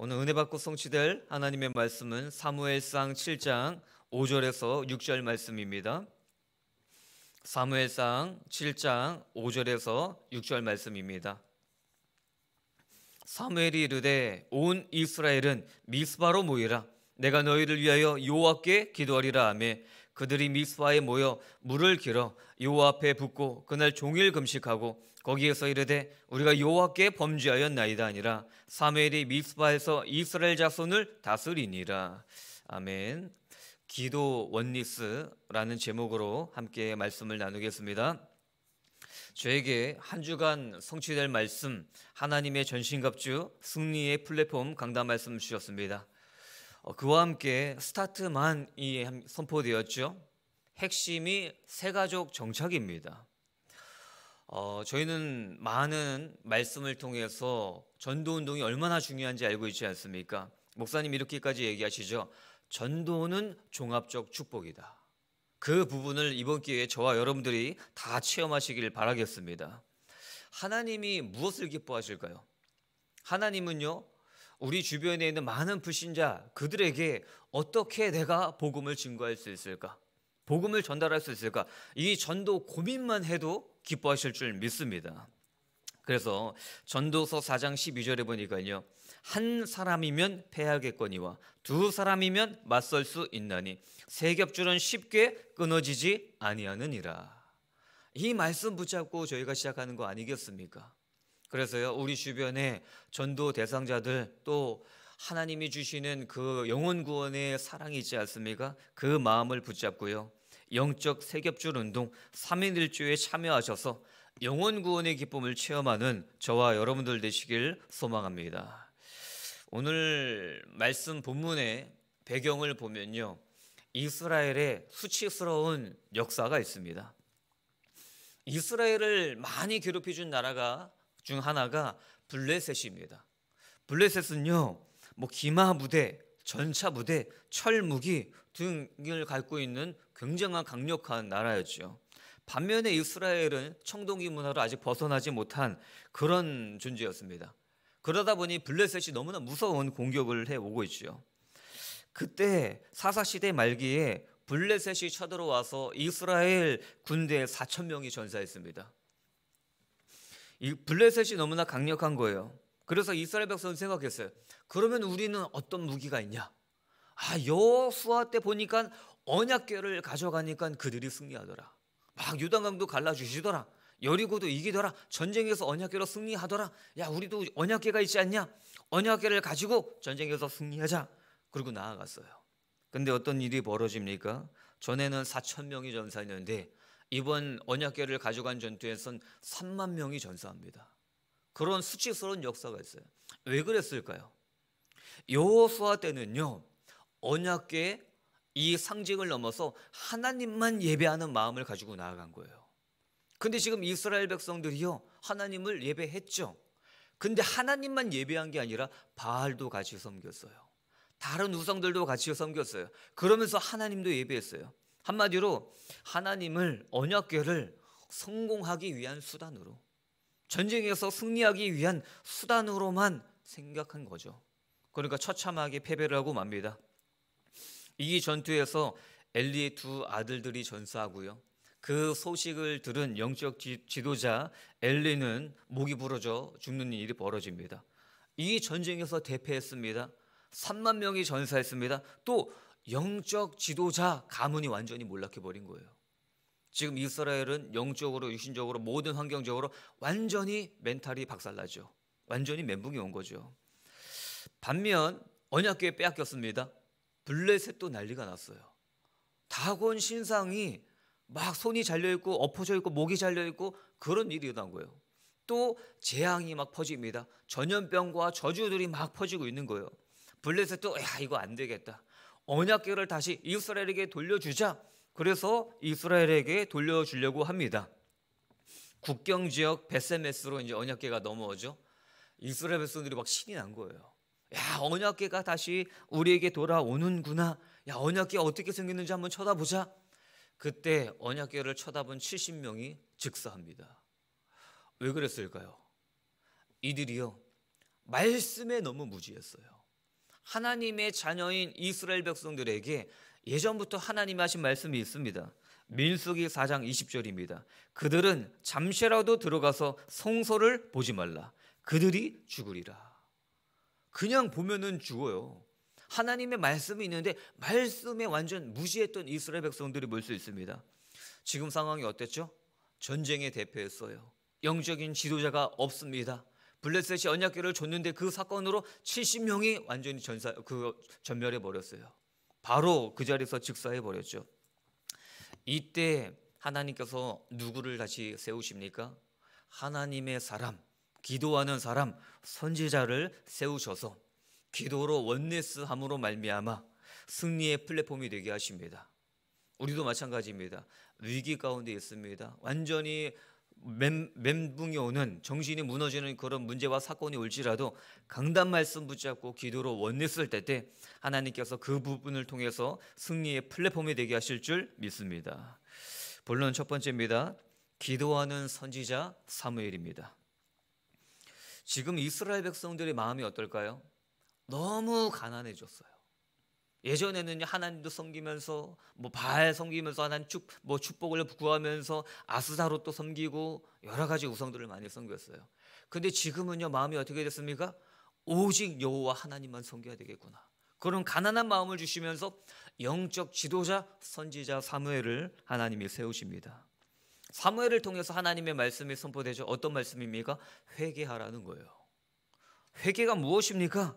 오늘 은혜 받고 성취될 하나님의 말씀은 사무엘상 7장 5절에서 6절 말씀입니다. 사무엘상 7장 5절에서 6절 말씀입니다. 사무엘이 이르되 온 이스라엘은 미스바로 모이라 내가 너희를 위하여 여호와께 기도하리라 하며 그들이 미스바에 모여 물을 길어 여호와 앞에 붓고 그날 종일 금식하고 거기에서 이르되 우리가 여호와께 범죄하였나이다 아니라 사무엘이 미스바에서 이스라엘 자손을 다스리니라. 아멘. 기도 원리스라는 제목으로 함께 말씀을 나누겠습니다. 저에게 한 주간 성취될 말씀 하나님의 전신갑주 승리의 플랫폼 강단 말씀 주셨습니다. 어, 그와 함께 스타트만이 선포되었죠. 핵심이 새가족 정착입니다. 어, 저희는 많은 말씀을 통해서 전도 운동이 얼마나 중요한지 알고 있지 않습니까? 목사님 이렇게까지 얘기하시죠. 전도는 종합적 축복이다. 그 부분을 이번 기회에 저와 여러분들이 다 체험하시길 바라겠습니다. 하나님이 무엇을 기뻐하실까요? 하나님은요, 우리 주변에 있는 많은 불신자 그들에게 어떻게 내가 복음을 증거할 수 있을까? 복음을 전달할 수 있을까? 이 전도 고민만 해도 기뻐하실 줄 믿습니다. 그래서 전도서 4장 12절에 보니까요. 한 사람이면 패하겠거니와 두 사람이면 맞설 수 있나니 세 겹줄은 쉽게 끊어지지 아니하느니라. 이 말씀 붙잡고 저희가 시작하는 거 아니겠습니까? 그래서요. 우리 주변에 전도 대상자들 또 하나님이 주시는 그 영혼 구원의 사랑이 있지 않습니까? 그 마음을 붙잡고요. 영적 세겹줄 운동 3인1조에 참여하셔서 영원 구원의 기쁨을 체험하는 저와 여러분들 되시길 소망합니다. 오늘 말씀 본문의 배경을 보면요. 이스라엘의 수치스러운 역사가 있습니다. 이스라엘을 많이 괴롭히 준 나라가 중 하나가 블레셋입니다. 블레셋은요. 뭐 기마 부대, 전차 부대, 철무기 등을 갖고 있는 굉장한 강력한 나라였죠. 반면에 이스라엘은 청동기 문화로 아직 벗어나지 못한 그런 존재였습니다. 그러다 보니 블레셋이 너무나 무서운 공격을 해 오고 있죠. 그때 사사 시대 말기에 블레셋이 쳐들어와서 이스라엘 군대 4천 명이 전사했습니다. 이 블레셋이 너무나 강력한 거예요. 그래서 이스라엘 백성은 생각했어요. 그러면 우리는 어떤 무기가 있냐? 아 여수아 때 보니까 언약궤를 가져가니까 그들이 승리하더라. 막 유단강도 갈라주시더라. 여리고도 이기더라. 전쟁에서 언약궤로 승리하더라. 야 우리도 언약궤가 있지 않냐? 언약궤를 가지고 전쟁에서 승리하자. 그리고 나아갔어요. 근데 어떤 일이 벌어집니까? 전에는 4천 명이 전사했는데 이번 언약궤를 가져간 전투에선 3만 명이 전사합니다. 그런 수치스러운 역사가 있어요. 왜 그랬을까요? 여호수아 때는요. 언약궤 이 상징을 넘어서 하나님만 예배하는 마음을 가지고 나아간 거예요. 근데 지금 이스라엘 백성들이요. 하나님을 예배했죠. 근데 하나님만 예배한 게 아니라 바알도 같이 섬겼어요. 다른 우상들도 같이 섬겼어요. 그러면서 하나님도 예배했어요. 한마디로 하나님을 언약궤를 성공하기 위한 수단으로 전쟁에서 승리하기 위한 수단으로만 생각한 거죠. 그러니까 처참하게 패배를 하고 맙니다. 이 전투에서 엘리의 두 아들들이 전사하고요. 그 소식을 들은 영적 지도자 엘리는 목이 부러져 죽는 일이 벌어집니다. 이 전쟁에서 대패했습니다. 3만 명이 전사했습니다. 또 영적 지도자 가문이 완전히 몰락해 버린 거예요. 지금 이스라엘은 영적으로 유신적으로 모든 환경적으로 완전히 멘탈이 박살나죠. 완전히 멘붕이 온 거죠. 반면 언약궤 빼앗겼습니다. 블레셋도 난리가 났어요. 다곤 신상이 막 손이 잘려 있고 엎어져 있고 목이 잘려 있고 그런 일이 일어난 거예요. 또 재앙이 막 퍼집니다. 전염병과 저주들이 막 퍼지고 있는 거예요. 블레셋도 야 이거 안 되겠다. 언약궤를 다시 이스라엘에게 돌려주자. 그래서 이스라엘에게 돌려주려고 합니다. 국경 지역 베세메스로 이제 언약궤가 넘어오죠. 이스라엘 백성들이 막 신이 난 거예요. 야, 언약계가 다시 우리에게 돌아오는구나. 야, 언약계 가 어떻게 생겼는지 한번 쳐다보자. 그때 언약계를 쳐다본 70명이 즉사합니다. 왜 그랬을까요? 이들이요. 말씀에 너무 무지했어요. 하나님의 자녀인 이스라엘 백성들에게 예전부터 하나님이 하신 말씀이 있습니다. 민수기 4장 20절입니다. 그들은 잠시라도 들어가서 성소를 보지 말라. 그들이 죽으리라. 그냥 보면은 죽어요. 하나님의 말씀이 있는데 말씀에 완전 무시했던 이스라엘 백성들이 볼 수 있습니다. 지금 상황이 어땠죠? 전쟁의 대표였어요. 영적인 지도자가 없습니다. 블레셋이 언약궤를 줬는데 그 사건으로 70명이 완전히 전사 그 전멸해 버렸어요. 바로 그 자리에서 즉사해 버렸죠. 이때 하나님께서 누구를 다시 세우십니까? 하나님의 사람, 기도하는 사람 선지자를 세우셔서 기도로 원네스함으로 말미암아 승리의 플랫폼이 되게 하십니다. 우리도 마찬가지입니다. 위기 가운데 있습니다. 완전히 멘, 멘붕이 오는 정신이 무너지는 그런 문제와 사건이 올지라도 강단 말씀 붙잡고 기도로 원냈을 때때 하나님께서 그 부분을 통해서 승리의 플랫폼이 되게 하실 줄 믿습니다. 본론 첫 번째입니다. 기도하는 선지자 사무엘입니다. 지금 이스라엘 백성들의 마음이 어떨까요? 너무 가난해졌어요. 예전에는 하나님도 섬기면서 뭐바 섬기면서 하나님 축, 뭐 축복을 구하면서 아스다롯도 섬기고 여러 가지 우상들을 많이 섬겼어요. 근데 지금은요 마음이 어떻게 됐습니까? 오직 여호와 하나님만 섬겨야 되겠구나. 그런 가난한 마음을 주시면서 영적 지도자 선지자 사무엘을 하나님이 세우십니다. 사무엘을 통해서 하나님의 말씀이 선포되죠. 어떤 말씀입니까? 회개하라는 거예요. 회개가 무엇입니까?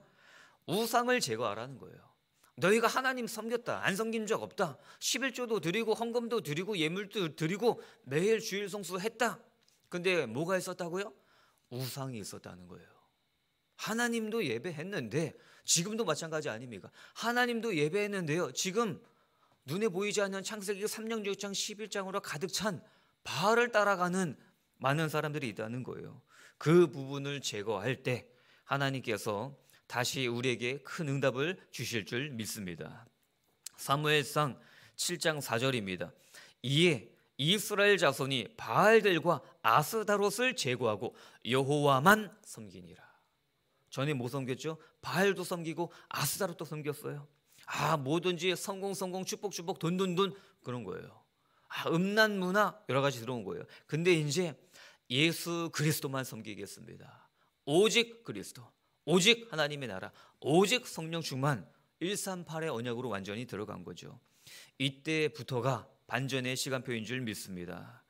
우상을 제거하라는 거예요. 너희가 하나님 섬겼다. 안 섬긴 적 없다. 11조도 드리고 헌금도 드리고 예물도 드리고 매일 주일 성수 했다. 근데 뭐가 있었다고요? 우상이 있었다는 거예요. 하나님도 예배했는데 지금도 마찬가지 아닙니까? 하나님도 예배했는데요. 지금 눈에 보이지 않는 창세기 3장 6장 11장으로 가득 찬 바알을 따라가는 많은 사람들이 있다는 거예요. 그 부분을 제거할 때 하나님께서 다시 우리에게 큰 응답을 주실 줄 믿습니다. 사무엘상 7장 4절입니다. 이에 이스라엘 자손이 바알들과 아스다롯을 제거하고 여호와만 섬기니라. 전에 뭐 섬겼죠? 바알도 섬기고 아스다롯도 섬겼어요. 아 뭐든지 성공 성공 축복 축복 돈 돈 돈 그런 거예요. 아, 음란 문화 여러 가지 들어온 거예요. 근데 이제 예수 그리스도만 섬기겠습니다. 오직 그리스도, 오직 하나님의 나라, 오직 성령 주만 138의 언약으로 완전히 들어간 거죠. 이때부터가 반전의 시간표인 줄 믿습니다.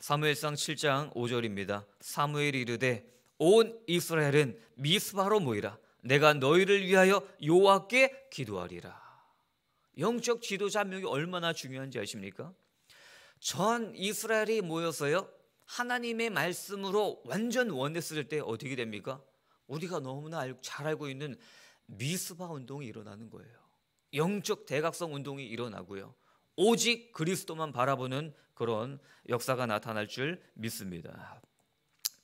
사무엘상 7장 5절입니다. 사무엘이 이르되 온 이스라엘은 미스바로 모이라 내가 너희를 위하여 요호와께 기도하리라. 영적 지도자 명이 얼마나 중요한지 아십니까? 전 이스라엘이 모여서요. 하나님의 말씀으로 완전 원했을 때 어떻게 됩니까? 우리가 너무나 잘 알고 있는 미스바 운동이 일어나는 거예요. 영적 대각성 운동이 일어나고요. 오직 그리스도만 바라보는 그런 역사가 나타날 줄 믿습니다.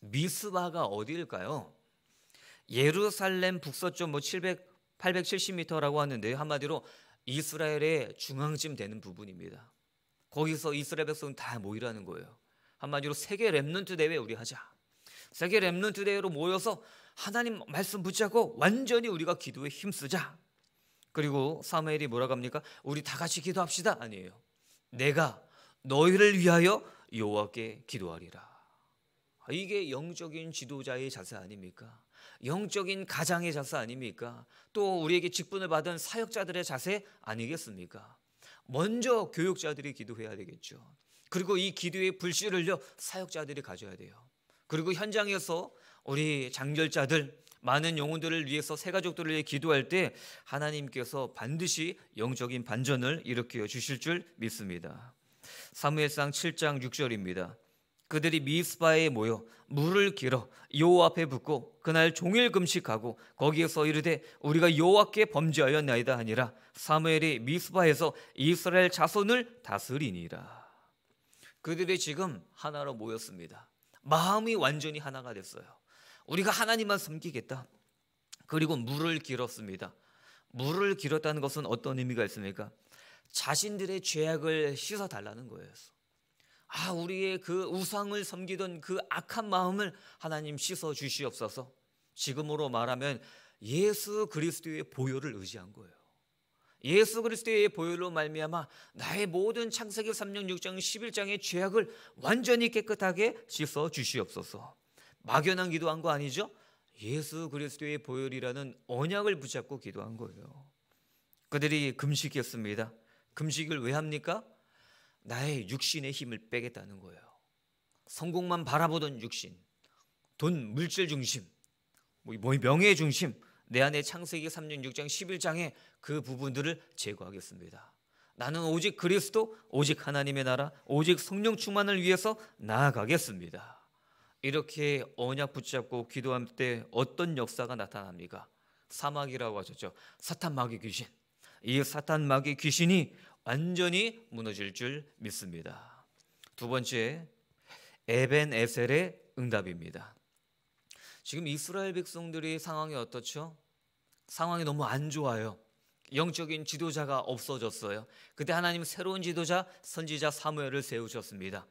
미스바가 어디일까요? 예루살렘 북서쪽 뭐 700, 870m라고 하는데요. 한마디로 이스라엘의 중앙쯤 되는 부분입니다. 거기서 이스라엘 백성 은다 모이라는 거예요. 한마디로 세계 랩런트 대회 우리 하자. 세계 랩런트 대회로 모여서 하나님 말씀 붙잡고 완전히 우리가 기도에 힘쓰자. 그리고 사무엘이 뭐라 합니까? 우리 다 같이 기도합시다. 아니에요. 내가 너희를 위하여 여호와께 기도하리라. 이게 영적인 지도자의 자세 아닙니까? 영적인 가장의 자세 아닙니까? 또 우리에게 직분을 받은 사역자들의 자세 아니겠습니까? 먼저 교육자들이 기도해야 되겠죠. 그리고 이 기도의 불씨를요 사역자들이 가져야 돼요. 그리고 현장에서 우리 장결자들 많은 영혼들을 위해서 새 가족들을 위해 기도할 때 하나님께서 반드시 영적인 반전을 일으켜 주실 줄 믿습니다. 사무엘상 7장 6절입니다. 그들이 미스바에 모여 물을 길어 여호 앞에 붓고 그날 종일 금식하고 거기에서 이르되 우리가 여호와께 범죄하였나이다 하니라 사무엘이 미스바에서 이스라엘 자손을 다스리니라 그들이 지금 하나로 모였습니다 마음이 완전히 하나가 됐어요 우리가 하나님만 섬기겠다 그리고 물을 길었습니다 물을 길었다는 것은 어떤 의미가 있습니까? 자신들의 죄악을 씻어달라는 거예요 아, 우리의 그 우상을 섬기던 그 악한 마음을 하나님 씻어 주시옵소서. 지금으로 말하면 예수 그리스도의 보혈을 의지한 거예요. 예수 그리스도의 보혈로 말미암아 나의 모든 창세기 3년 6장 11장의 죄악을 완전히 깨끗하게 씻어 주시옵소서. 막연한 기도한 거 아니죠? 예수 그리스도의 보혈이라는 언약을 붙잡고 기도한 거예요. 그들이 금식했습니다. 금식을 왜 합니까? 나의 육신의 힘을 빼겠다는 거예요. 성공만 바라보던 육신, 돈, 물질 중심, 뭐 명예 중심, 내 안에 창세기 3년 6장 11장에 그 부분들을 제거하겠습니다. 나는 오직 그리스도, 오직 하나님의 나라, 오직 성령 충만을 위해서 나아가겠습니다. 이렇게 언약 붙잡고 기도할 때 어떤 역사가 나타납니까? 사막이라고 하셨죠. 사탄 마귀 귀신. 이 사탄 마귀 귀신이 완전히 무너질 줄 믿습니다. 두 번째 에벤 에셀의 응답입니다. 지금 이스라엘 백성들이 상황이 어떻죠? 상황이 너무 안 좋아요. 영적인 지도자가 없어졌어요. 그때 하나님은 새로운 지도자 선지자 사무엘을 세우셨습니다.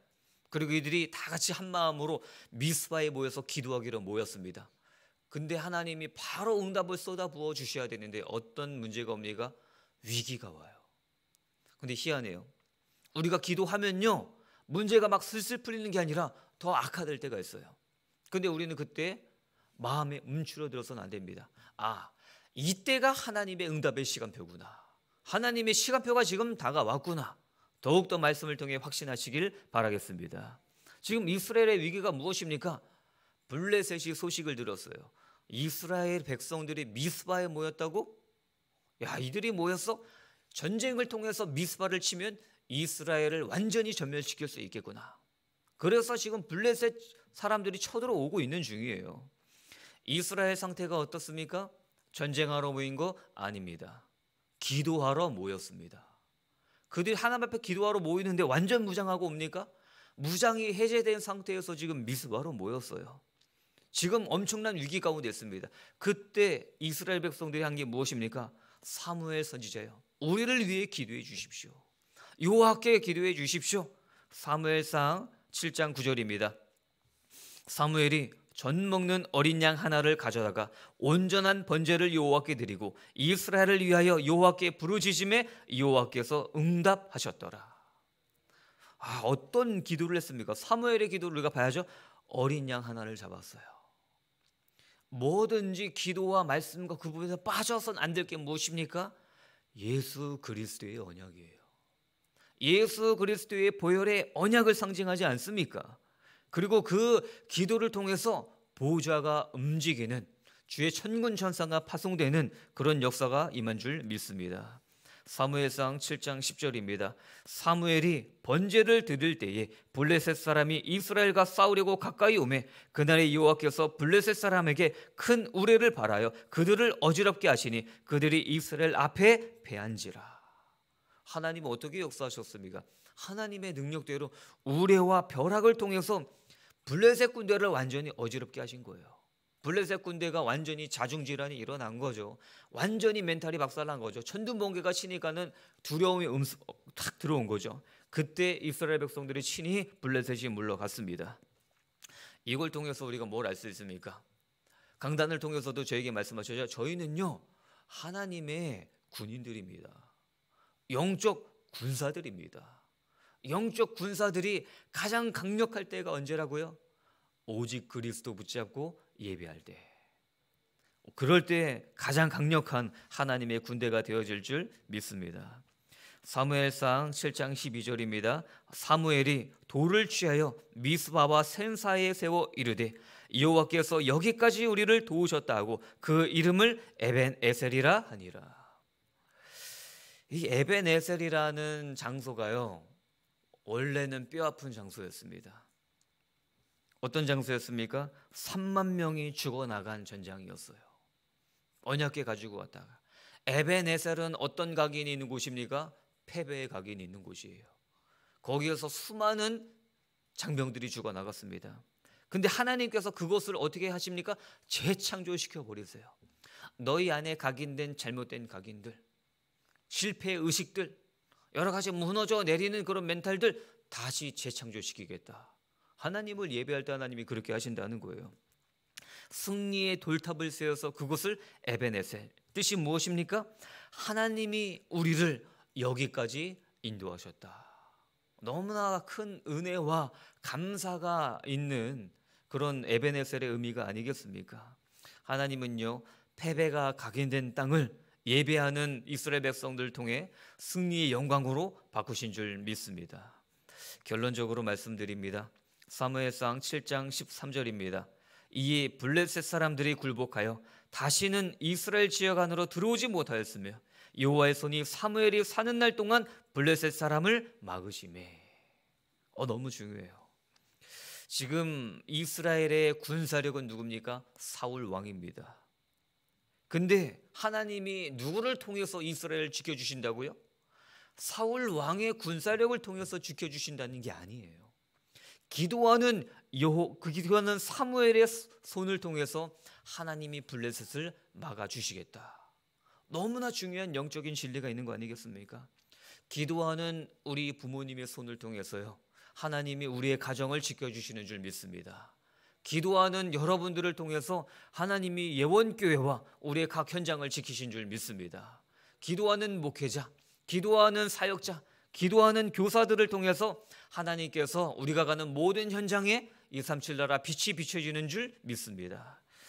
그리고 이들이 다 같이 한 마음으로 미스바에 모여서 기도하기로 모였습니다. 근데 하나님이 바로 응답을 쏟아 부어 주셔야 되는데 어떤 문제가 옵니까? 위기가 와요. 근데 희한해요. 우리가 기도하면요. 문제가 막 슬슬 풀리는 게 아니라 더 악화될 때가 있어요. 근데 우리는 그때 마음에 움츠러들어서는 안 됩니다. 아, 이때가 하나님의 응답의 시간표구나. 하나님의 시간표가 지금 다가왔구나. 더욱더 말씀을 통해 확신하시길 바라겠습니다. 지금 이스라엘의 위기가 무엇입니까? 블레셋이 소식을 들었어요. 이스라엘 백성들이 미스바에 모였다고? 야, 이들이 모였어? 전쟁을 통해서 미스바를 치면 이스라엘을 완전히 전멸시킬 수 있겠구나. 그래서 지금 블레셋 사람들이 쳐들어오고 있는 중이에요. 이스라엘 상태가 어떻습니까? 전쟁하러 모인 거 아닙니다. 기도하러 모였습니다. 그들이 하나님 앞에 기도하러 모이는데 완전 무장하고 옵니까? 무장이 해제된 상태에서 지금 미스바로 모였어요. 지금 엄청난 위기 가운데 있습니다. 그때 이스라엘 백성들이 한 게 무엇입니까? 사무엘 선지자요. 우리를 위해 기도해 주십시오. 요하께 기도해 주십시오. 사무엘상 7장 9절입니다. 사무엘이 전 먹는 어린 양 하나를 가져다가 온전한 번제를 여호와께 드리고 이스라엘을 위하여 여호와께 부르짖음에 여호와께서 응답하셨더라. 아, 어떤 기도를 했습니까? 사무엘의 기도를 우리가 봐야죠. 어린 양 하나를 잡았어요. 뭐든지 기도와 말씀과 그 부분에서 빠져선 안 될 게 무엇입니까? 예수 그리스도의 언약이에요. 예수 그리스도의 보혈의 언약을 상징하지 않습니까? 그리고 그 기도를 통해서 보좌가 움직이는 주의 천군 천사가 파송되는 그런 역사가 임한 줄 믿습니다. 사무엘상 7장 10절입니다. 사무엘이 번제를 드릴 때에 블레셋 사람이 이스라엘과 싸우려고 가까이 오매 그날에 여호와께서 블레셋 사람에게 큰 우레를 바라여 그들을 어지럽게 하시니 그들이 이스라엘 앞에 패한지라. 하나님은 어떻게 역사하셨습니까? 하나님의 능력대로 우레와 벼락을 통해서 블레셋 군대를 완전히 어지럽게 하신 거예요. 블레셋 군대가 완전히 자중질환이 일어난 거죠. 완전히 멘탈이 박살난 거죠. 천둥번개가 치니까는 두려움이 음습 어, 탁 들어온 거죠. 그때 이스라엘 백성들이 친히 블레셋이 물러갔습니다. 이걸 통해서 우리가 뭘 알 수 있습니까? 강단을 통해서도 저에게 말씀하셔죠. 저희는요 하나님의 군인들입니다. 영적 군사들입니다. 영적 군사들이 가장 강력할 때가 언제라고요? 오직 그리스도 붙잡고 예배할 때 그럴 때 가장 강력한 하나님의 군대가 되어질 줄 믿습니다. 사무엘상 7장 12절입니다. 사무엘이 돌을 취하여 미스바와 센사에 세워 이르되 여호와께서 여기까지 우리를 도우셨다 고그 이름을 에벤 에셀이라 하니라. 이 에벤 에셀이라는 장소가요. 원래는 뼈 아픈 장소였습니다. 어떤 장소였습니까? 3만 명이 죽어나간 전장이었어요. 언약궤 가지고 왔다가 에베네셀은 어떤 각인이 있는 곳입니까? 패배의 각인이 있는 곳이에요. 거기에서 수많은 장병들이 죽어 나갔습니다. 근데 하나님께서 그것을 어떻게 하십니까? 재창조시켜 버리세요. 너희 안에 각인된 잘못된 각인들, 실패의 의식들, 여러 가지 무너져 내리는 그런 멘탈들 다시 재창조시키겠다. 하나님을 예배할 때 하나님이 그렇게 하신다는 거예요. 승리의 돌탑을 세워서 그곳을 에베네셀. 뜻이 무엇입니까? 하나님이 우리를 여기까지 인도하셨다. 너무나 큰 은혜와 감사가 있는 그런 에베네셀의 의미가 아니겠습니까? 하나님은요, 패배가 각인된 땅을 예배하는 이스라엘 백성들 통해 승리의 영광으로 바꾸신 줄 믿습니다. 결론적으로 말씀드립니다. 사무엘상 7장 13절입니다. 이에 블레셋 사람들이 굴복하여 다시는 이스라엘 지역 안으로 들어오지 못하였으며 여호와의 손이 사무엘이 사는 날 동안 블레셋 사람을 막으심에 어 너무 중요해요. 지금 이스라엘의 군사력은 누굽니까? 사울 왕입니다. 근데 하나님이 누구를 통해서 이스라엘을 지켜 주신다고요? 사울 왕의 군사력을 통해서 지켜 주신다는 게 아니에요. 기도하는 여그 기도하는 사무엘의 손을 통해서 하나님이 블레셋을 막아 주시겠다. 너무나 중요한 영적인 진리가 있는 거 아니겠습니까? 기도하는 우리 부모님의 손을 통해서요. 하나님이 우리의 가정을 지켜 주시는 줄 믿습니다. 기도하는 여러분들을 통해서 하나님이 예원교회와 우리의 각 현장을 지키신 줄 믿습니다. 기도하는 목회자, 기도하는 사역자, 기도하는 교사들을 통해서 하나님께서 우리가 가는 모든 현장에 237 나라 빛이 비춰지는 줄 믿습니다.